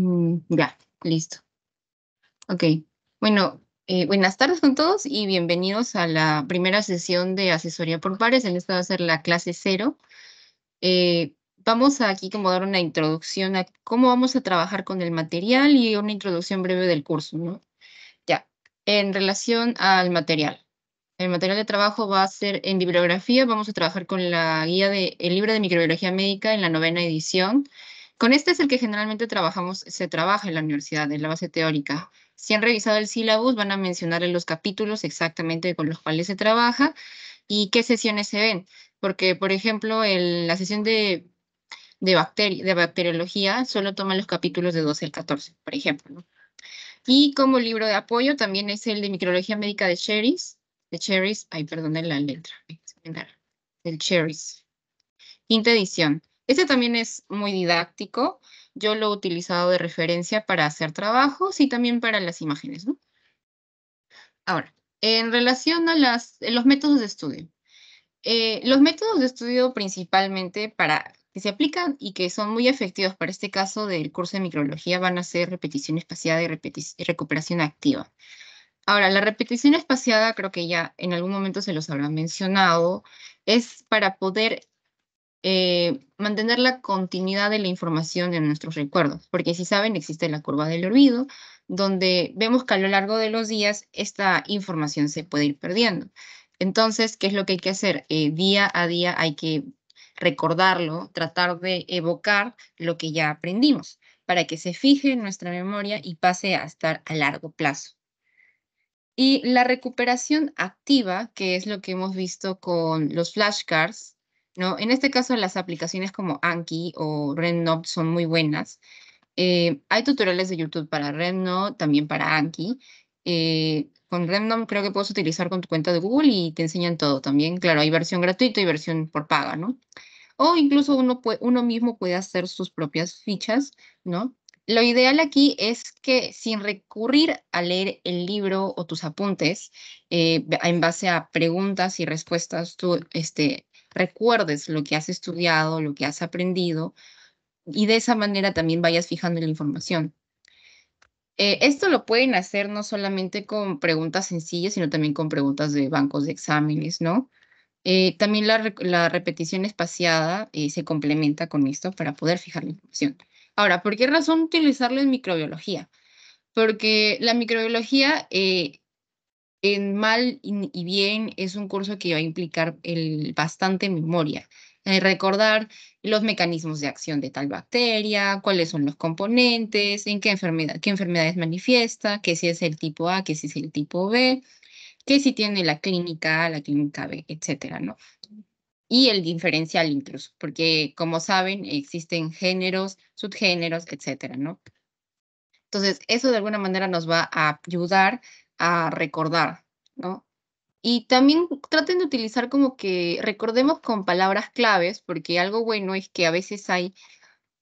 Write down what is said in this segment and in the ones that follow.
Mm, ya, listo. Ok. Bueno, eh, buenas tardes con todos y bienvenidos a la primera sesión de asesoría por pares. En esta va a ser la clase cero. Eh, vamos aquí como dar una introducción a cómo vamos a trabajar con el material y una introducción breve del curso, ¿no? Ya, en relación al material. El material de trabajo va a ser en bibliografía, vamos a trabajar con la guía del de, libro de microbiología médica en la novena edición con este es el que generalmente trabajamos, se trabaja en la universidad, en la base teórica. Si han revisado el sílabus, van a mencionar en los capítulos exactamente con los cuales se trabaja y qué sesiones se ven. Porque, por ejemplo, la sesión de, bacteriología solo toma los capítulos de 12 al 14, por ejemplo. Y como libro de apoyo también es el de microbiología médica de Cherries. De Cheris, ay, perdónen la letra, eh, el Cherries. Quinta edición. Este también es muy didáctico. Yo lo he utilizado de referencia para hacer trabajos y también para las imágenes. Ahora, en relación a los métodos de estudio. Eh, los métodos de estudio principalmente para que se aplican y que son muy efectivos para este caso del curso de microbiología van a ser repetición espaciada y, recuperación activa. Ahora, la repetición espaciada, creo que ya en algún momento se los habrán mencionado, es para poder eh, mantener la continuidad de la información en nuestros recuerdos, porque si saben, existe la curva del olvido, donde vemos que a lo largo de los días esta información se puede ir perdiendo. Entonces, ¿qué es lo que hay que hacer? Eh, día a día hay que recordarlo, tratar de evocar lo que ya aprendimos para que se fije en nuestra memoria y pase a estar a largo plazo. Y la recuperación activa, que es lo que hemos visto con los flashcards, ¿no? En este caso, las aplicaciones como Anki o RedNote son muy buenas. Eh, hay tutoriales de YouTube para RedNote, también para Anki. Eh, con RedNote creo que puedes utilizar con tu cuenta de Google y te enseñan todo también. Claro, hay versión gratuita y versión por paga, ¿no? O incluso uno, puede, uno mismo puede hacer sus propias fichas, ¿no? Lo ideal aquí es que sin recurrir a leer el libro o tus apuntes, eh, en base a preguntas y respuestas, tú este, recuerdes lo que has estudiado, lo que has aprendido, y de esa manera también vayas fijando la información. Eh, esto lo pueden hacer no solamente con preguntas sencillas, sino también con preguntas de bancos de exámenes, ¿no? Eh, también la, repetición espaciada eh, se complementa con esto para poder fijar la información. Ahora, ¿por qué razón utilizarlo en microbiología? Porque la microbiología en mal y bien es un curso que va a implicar el, bastante memoria, eh, recordar los mecanismos de acción de tal bacteria, cuáles son los componentes, en qué, enfermedad, qué enfermedades manifiesta, qué si es el tipo A, qué si es el tipo B, qué si tiene la clínica A, la clínica B, etcétera, ¿no? Y el diferencial incluso, porque como saben, existen géneros, subgéneros, etcétera, ¿no? Entonces, eso de alguna manera nos va a ayudar a recordar, ¿no? Y también traten de utilizar como que recordemos con palabras claves, porque algo bueno es que a veces hay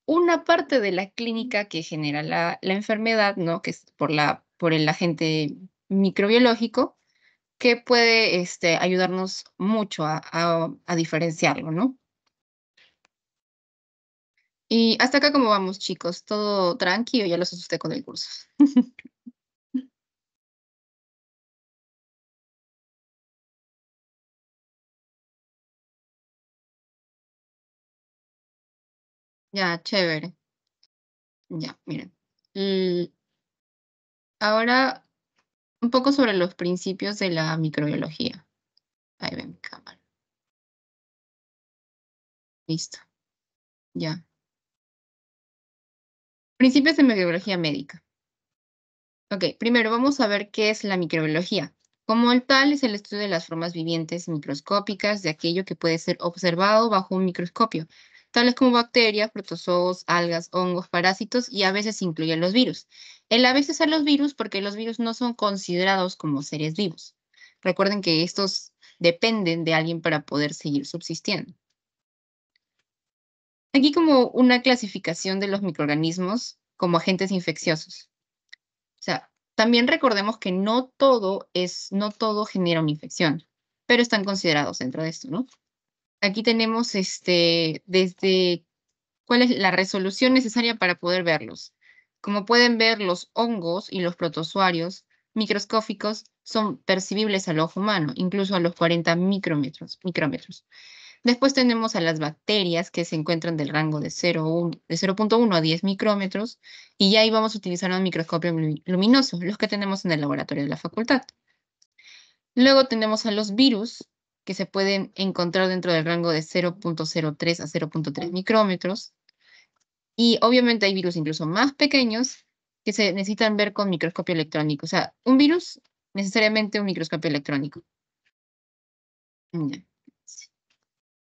una parte de la clínica que genera la, enfermedad, ¿no? Que es por, la, por el agente microbiológico, que puede este, ayudarnos mucho a, a diferenciarlo, ¿no? Y hasta acá cómo vamos, chicos. Todo tranquilo, ya los asusté con el curso. Ya, chévere. Ya, miren. Mm, ahora, un poco sobre los principios de la microbiología. Ahí ven mi cámara. Listo. Ya. Principios de microbiología médica. Ok, primero vamos a ver qué es la microbiología. Como tal, es el estudio de las formas vivientes microscópicas de aquello que puede ser observado bajo un microscopio, tales como bacterias, protozoos, algas, hongos, parásitos y a veces incluyen los virus. El a veces a los virus porque los virus no son considerados como seres vivos. Recuerden que estos dependen de alguien para poder seguir subsistiendo. Aquí como una clasificación de los microorganismos como agentes infecciosos. O sea, también recordemos que no todo es, no todo genera una infección, pero están considerados dentro de esto, ¿no? aquí tenemos este, desde cuál es la resolución necesaria para poder verlos. Como pueden ver, los hongos y los protozoarios microscópicos son percibibles al ojo humano, incluso a los 40 micrómetros. micrómetros. Después tenemos a las bacterias que se encuentran del rango de 0.1 a 10 micrómetros y ya ahí vamos a utilizar un microscopio luminoso, los que tenemos en el laboratorio de la facultad. Luego tenemos a los virus, que se pueden encontrar dentro del rango de 0.03 a 0.3 micrómetros. Y obviamente hay virus incluso más pequeños que se necesitan ver con microscopio electrónico. O sea, un virus, necesariamente un microscopio electrónico.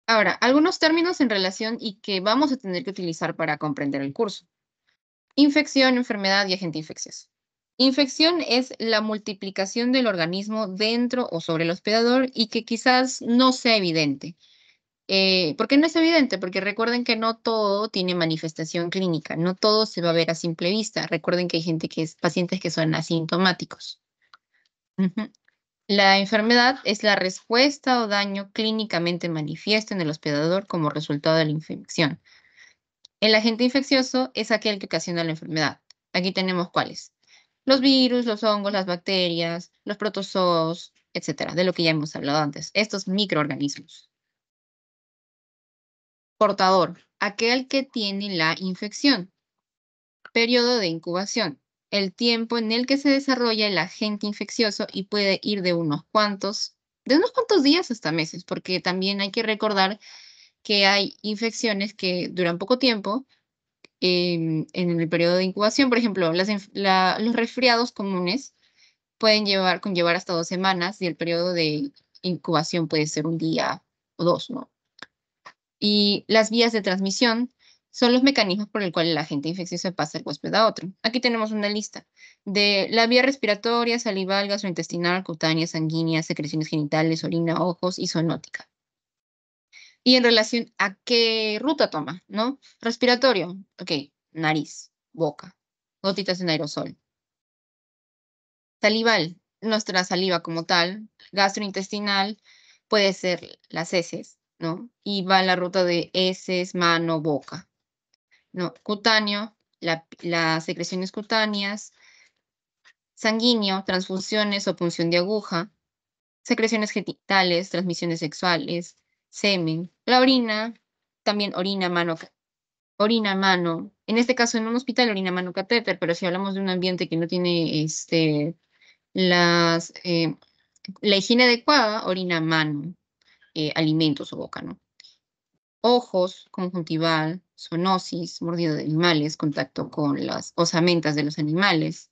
Ahora, algunos términos en relación y que vamos a tener que utilizar para comprender el curso. Infección, enfermedad y agente infeccioso. Infección es la multiplicación del organismo dentro o sobre el hospedador y que quizás no sea evidente. Eh, ¿Por qué no es evidente? Porque recuerden que no todo tiene manifestación clínica, no todo se va a ver a simple vista. Recuerden que hay gente que es pacientes que son asintomáticos. La enfermedad es la respuesta o daño clínicamente manifiesto en el hospedador como resultado de la infección. El agente infeccioso es aquel que ocasiona la enfermedad. Aquí tenemos cuáles los virus, los hongos, las bacterias, los protozoos, etcétera, de lo que ya hemos hablado antes, estos microorganismos. Portador, aquel que tiene la infección. Periodo de incubación, el tiempo en el que se desarrolla el agente infeccioso y puede ir de unos cuantos, de unos cuantos días hasta meses, porque también hay que recordar que hay infecciones que duran poco tiempo, Em, en, el periodo de incubación. Por ejemplo, los resfriados comunes pueden llevar, conllevar hasta dos semanas y el periodo de incubación puede ser un día o dos, ¿no? Y las vías de transmisión son los mecanismos por el cual el agente infeccioso pasa del huésped a otro. Aquí tenemos una lista de la vía respiratoria, salival, intestinal, cutánea, sanguínea, secreciones genitales, orina, ojos y zoonótica y en relación a qué ruta toma, ¿no? Respiratorio, ok, nariz, boca, gotitas en aerosol. Salival, nuestra saliva como tal, gastrointestinal, puede ser las heces, ¿no? Y va la ruta de heces, mano, boca. ¿no? Cutáneo, la, las secreciones cutáneas, sanguíneo, transfusiones o punción de aguja, secreciones genitales, transmisiones sexuales, semen. La orina, también orina mano, orina mano. En este caso, en un hospital, orina mano catéter, pero si hablamos de un ambiente que no tiene este, las, eh, la higiene adecuada, orina mano, eh, alimentos o boca, ¿no? Ojos, conjuntival, zoonosis, mordido de animales, contacto con las osamentas de los animales,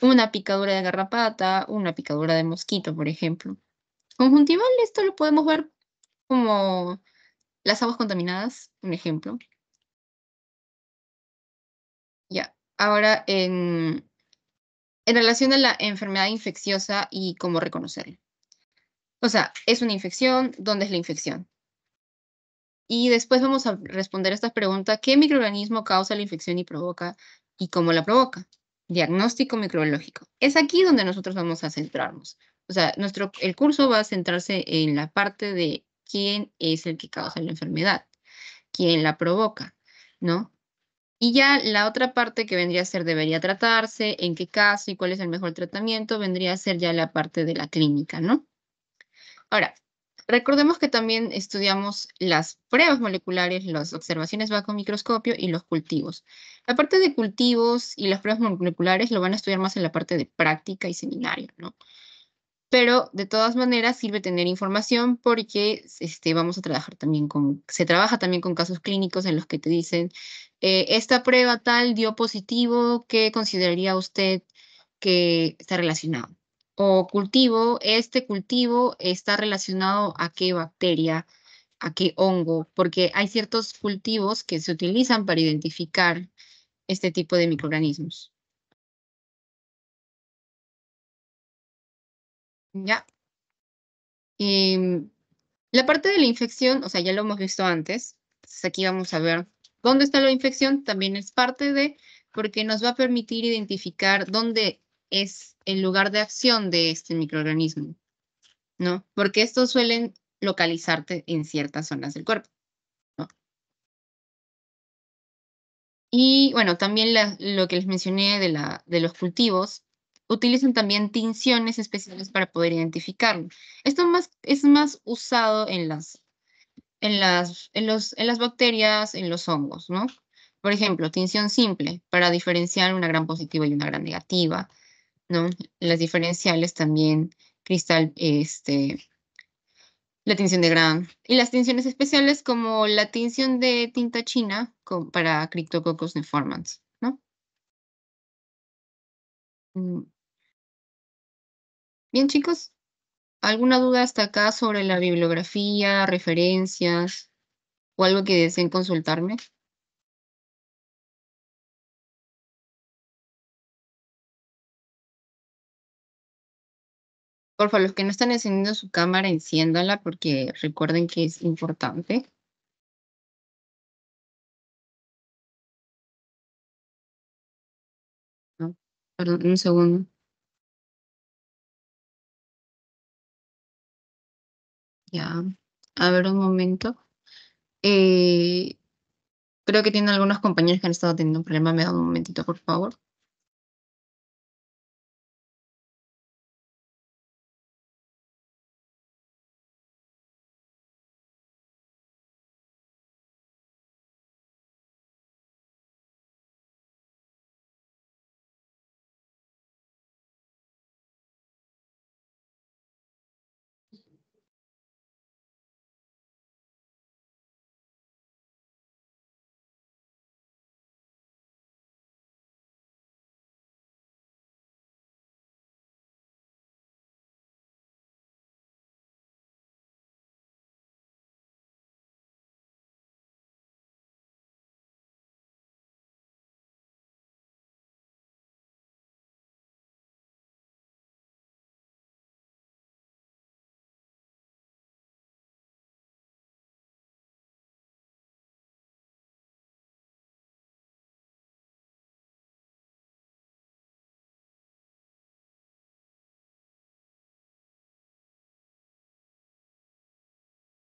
una picadura de garrapata, una picadura de mosquito, por ejemplo. Conjuntival, esto lo podemos ver como las aguas contaminadas, un ejemplo. Ya, ahora en, en relación a la enfermedad infecciosa y cómo reconocerla. O sea, ¿es una infección? ¿Dónde es la infección? Y después vamos a responder a esta pregunta, ¿qué microorganismo causa la infección y provoca y cómo la provoca? Diagnóstico microbiológico. Es aquí donde nosotros vamos a centrarnos. O sea, nuestro, el curso va a centrarse en la parte de quién es el que causa la enfermedad, quién la provoca, ¿no? Y ya la otra parte que vendría a ser debería tratarse, en qué caso y cuál es el mejor tratamiento, vendría a ser ya la parte de la clínica, ¿no? Ahora, recordemos que también estudiamos las pruebas moleculares, las observaciones bajo microscopio y los cultivos. La parte de cultivos y las pruebas moleculares lo van a estudiar más en la parte de práctica y seminario, ¿no? pero de todas maneras sirve tener información porque este, vamos a trabajar también con, se trabaja también con casos clínicos en los que te dicen, eh, esta prueba tal dio positivo, ¿qué consideraría usted que está relacionado? O cultivo, este cultivo está relacionado a qué bacteria, a qué hongo, porque hay ciertos cultivos que se utilizan para identificar este tipo de microorganismos. ¿ya? Mm, la parte de la infección, o sea, ya lo hemos visto antes, entonces aquí vamos a ver dónde está la infección, también es parte de, porque nos va a permitir identificar dónde es el lugar de acción de este microorganismo, ¿no? Porque estos suelen localizarte en ciertas zonas del cuerpo. ¿no? Y bueno, también lo que les mencioné de, la, de los cultivos, utilizan también tinciones especiales para poder identificarlo. Esto más, es más usado en las, en, las, los, en las bacterias, en los hongos, ¿no? Por ejemplo, tinción simple para diferenciar una gran positiva y una gran negativa, ¿no? Las diferenciales también, cristal, este, la tinción de gran. Y las tinciones especiales como la tinción de tinta china para Cryptococcus neformans, ¿no? Mm, Bien, chicos, ¿alguna duda hasta acá sobre la bibliografía, referencias o algo que deseen consultarme? Por favor, los que no están encendiendo su cámara, enciéndala porque recuerden que es importante. No, perdón, un segundo. Ya, a ver un momento. Eh, creo que tiene algunos compañeros que han estado teniendo un problema. Me da un momentito, por favor.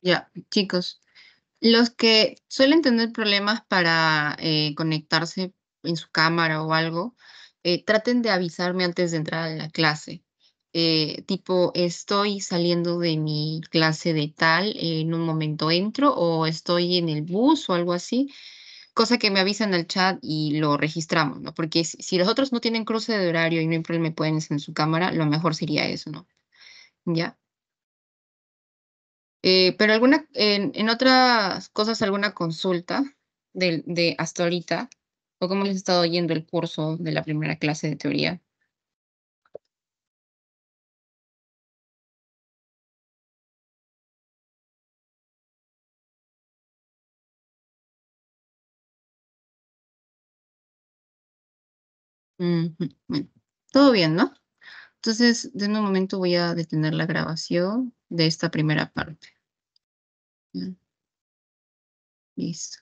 Ya, chicos, los que suelen tener problemas para eh, conectarse en su cámara o algo, eh, traten de avisarme antes de entrar a la clase. Eh, tipo, estoy saliendo de mi clase de tal, en un momento entro o estoy en el bus o algo así, cosa que me avisan al chat y lo registramos, ¿no? Porque si, los otros no tienen cruce de horario y no me pueden en su cámara, lo mejor sería eso, ¿no? Ya. Eh, pero alguna, en, en, otras cosas, alguna consulta de, de hasta ahorita, o cómo les ha estado yendo el curso de la primera clase de teoría. todo bien, ¿no? Entonces, de un momento voy a detener la grabación de esta primera parte. Isso.